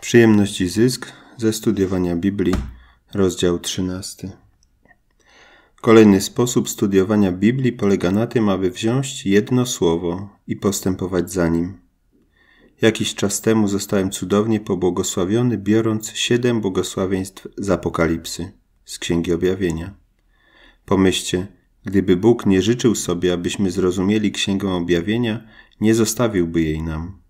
Przyjemność i zysk ze studiowania Biblii, rozdział 13. Kolejny sposób studiowania Biblii polega na tym, aby wziąć jedno słowo i postępować za nim. Jakiś czas temu zostałem cudownie pobłogosławiony, biorąc siedem błogosławieństw z Apokalipsy, z Księgi Objawienia. Pomyślcie, gdyby Bóg nie życzył sobie, abyśmy zrozumieli Księgę Objawienia, nie zostawiłby jej nam.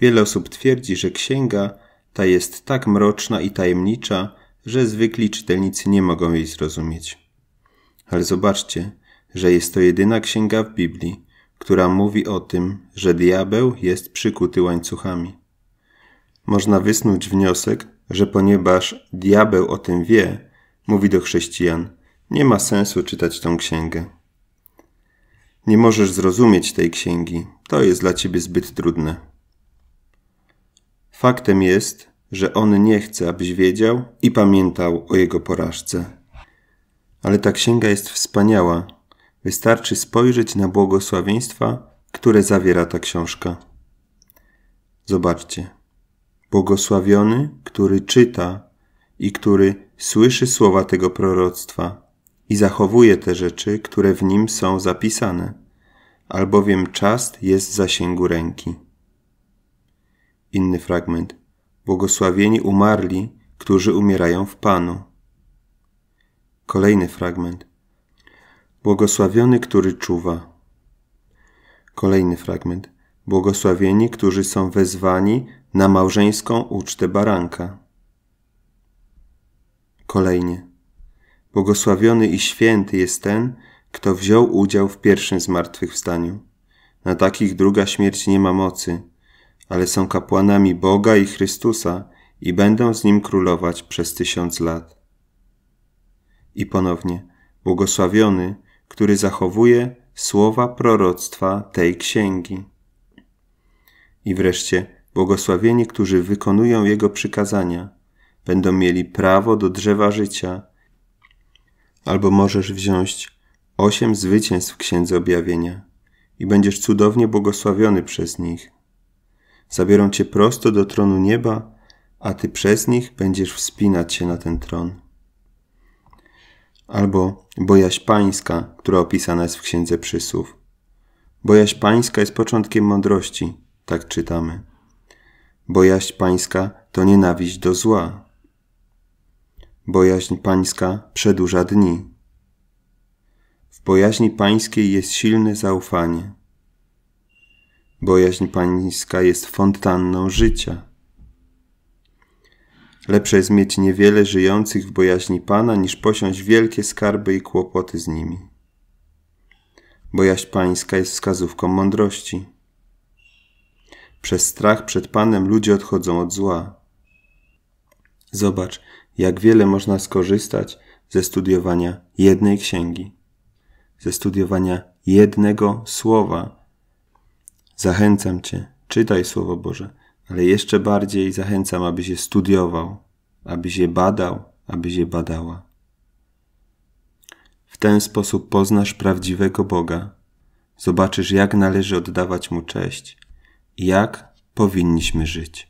Wiele osób twierdzi, że księga ta jest tak mroczna i tajemnicza, że zwykli czytelnicy nie mogą jej zrozumieć. Ale zobaczcie, że jest to jedyna księga w Biblii, która mówi o tym, że diabeł jest przykuty łańcuchami. Można wysnuć wniosek, że ponieważ diabeł o tym wie, mówi do chrześcijan, nie ma sensu czytać tą księgę. Nie możesz zrozumieć tej księgi, to jest dla ciebie zbyt trudne. Faktem jest, że on nie chce, abyś wiedział i pamiętał o jego porażce. Ale ta księga jest wspaniała. Wystarczy spojrzeć na błogosławieństwa, które zawiera ta książka. Zobaczcie. Błogosławiony, który czyta i który słyszy słowa tego proroctwa i zachowuje te rzeczy, które w nim są zapisane, albowiem czas jest w zasięgu ręki. Inny fragment. Błogosławieni umarli, którzy umierają w Panu. Kolejny fragment. Błogosławiony, który czuwa. Kolejny fragment. Błogosławieni, którzy są wezwani na małżeńską ucztę baranka. Kolejnie. Błogosławiony i święty jest ten, kto wziął udział w pierwszym zmartwychwstaniu. Na takich druga śmierć nie ma mocy, ale są kapłanami Boga i Chrystusa i będą z Nim królować przez tysiąc lat. I ponownie, błogosławiony, który zachowuje słowa proroctwa tej księgi. I wreszcie, błogosławieni, którzy wykonują Jego przykazania, będą mieli prawo do drzewa życia. Albo możesz wziąć osiem zwycięstw Księdze Objawienia i będziesz cudownie błogosławiony przez nich. Zabiorą cię prosto do tronu nieba, a ty przez nich będziesz wspinać się na ten tron. Albo bojaźń pańska, która opisana jest w Księdze Przysłów. Bojaźń pańska jest początkiem mądrości, tak czytamy. Bojaźń pańska to nienawiść do zła. Bojaźń pańska przedłuża dni. W bojaźni pańskiej jest silne zaufanie. Bojaźń pańska jest fontanną życia. Lepsze jest mieć niewiele żyjących w bojaźni Pana, niż posiąść wielkie skarby i kłopoty z nimi. Bojaźń Pańska jest wskazówką mądrości. Przez strach przed Panem ludzie odchodzą od zła. Zobacz, jak wiele można skorzystać ze studiowania jednej księgi, ze studiowania jednego słowa, Zachęcam Cię, czytaj Słowo Boże, ale jeszcze bardziej zachęcam, abyś je studiował, abyś je badał, abyś je badała. W ten sposób poznasz prawdziwego Boga, zobaczysz, jak należy oddawać Mu cześć i jak powinniśmy żyć.